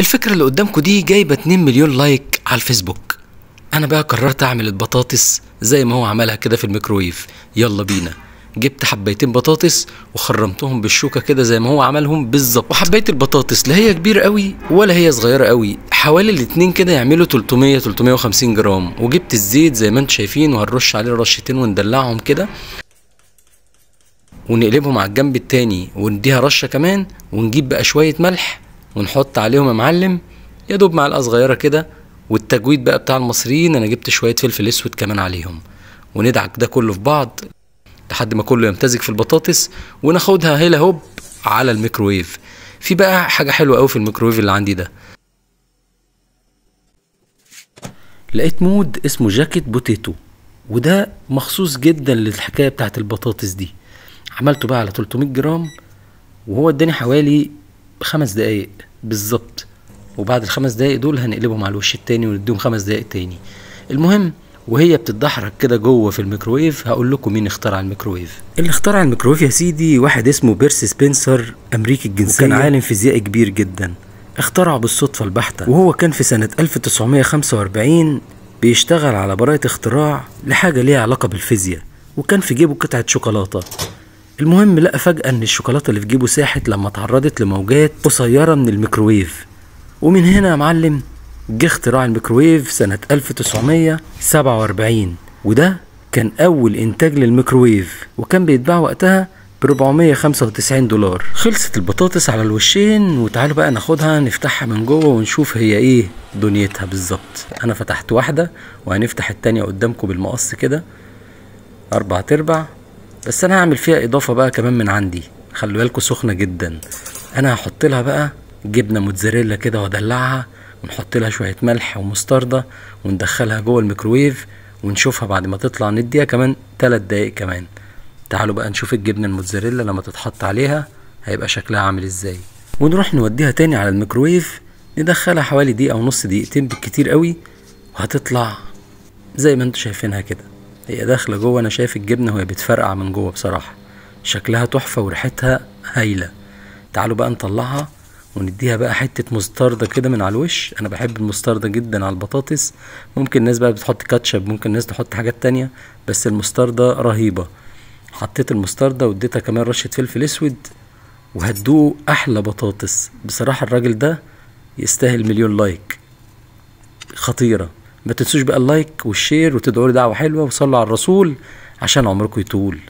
الفكره اللي قدامكم دي جايبه 2 مليون لايك على الفيسبوك انا بقى قررت اعمل البطاطس زي ما هو عملها كده في الميكرويف يلا بينا جبت حبيتين بطاطس وخرمتهم بالشوكة كده زي ما هو عملهم بالظبط وحبيت البطاطس لا هي كبيرة قوي ولا هي صغيرة قوي حوالي الاتنين كده يعملوا 300 350 جرام وجبت الزيت زي ما انتم شايفين وهنرش عليه رشتين وندلعهم كده ونقلبهم على الجنب التاني ونديها رشة كمان ونجيب بقى شوية ملح ونحط عليهم يا معلم يا دوب معلقه صغيره كده والتجويد بقى بتاع المصريين انا جبت شويه فلفل اسود كمان عليهم وندعك ده كله في بعض لحد ما كله يمتزج في البطاطس وناخدها هيلا هوب على الميكرويف في بقى حاجه حلوه قوي في الميكرويف اللي عندي ده لقيت مود اسمه جاكيت بوتيتو وده مخصوص جدا للحكايه بتاعت البطاطس دي عملته بقى على 300 جرام وهو اداني حوالي خمس دقايق بالظبط وبعد الخمس دقايق دول هنقلبهم على الوش التاني ونديهم خمس دقايق تاني المهم وهي بتتدحرج كده جوه في الميكروويف هقول لكم مين اخترع الميكروويف اللي اخترع الميكروويف يا سيدي واحد اسمه بيرس سبنسر امريكي الجنسيه وكان عالم فيزياء كبير جدا اخترعه بالصدفة البحتة وهو كان في سنة 1945 بيشتغل على براءة اختراع لحاجة ليها علاقة بالفيزياء وكان في جيبه قطعة شوكولاتة المهم لقى فجأة إن الشوكولاتة اللي في جيبه ساحت لما اتعرضت لموجات قصيرة من الميكروويف ومن هنا يا معلم جه اختراع الميكروويف سنة 1947 وده كان أول إنتاج للميكروويف وكان بيتباع وقتها ب 495 دولار خلصت البطاطس على الوشين وتعالوا بقى ناخدها نفتحها من جوه ونشوف هي ايه دنيتها بالظبط انا فتحت واحده وهنفتح التانية قدامكم بالمقص كده اربع تربع بس انا هعمل فيها اضافه بقى كمان من عندي خلوا بالكوا سخنه جدا انا هحط لها بقى جبنه موتزاريلا كده وادلعها ونحط لها شويه ملح ومستردة وندخلها جوه الميكروويف ونشوفها بعد ما تطلع نديها كمان 3 دقايق كمان تعالوا بقى نشوف الجبنه الموتزاريلا لما تتحط عليها هيبقى شكلها عامل ازاي ونروح نوديها تاني على الميكروويف ندخلها حوالي دقيقه ونص دقيقتين بالكتير قوي وهتطلع زي ما انتوا شايفينها كده هي داخله جوه انا شايف الجبنه وهي بتفرقع من جوه بصراحه شكلها تحفه وريحتها هايله تعالوا بقى نطلعها ونديها بقى حته مستردة كده من على الوش انا بحب المستردة جدا على البطاطس ممكن الناس بقى بتحط كاتشب ممكن الناس تحط حاجات تانية بس المستردة رهيبه حطيت المستردة واديتها كمان رشه فلفل اسود وهتدوقوا احلى بطاطس بصراحه الراجل ده يستاهل مليون لايك خطيره ما تنسوش بقى اللايك والشير وتدعوا لي دعوه حلوه وصلوا على الرسول عشان عمركم يطول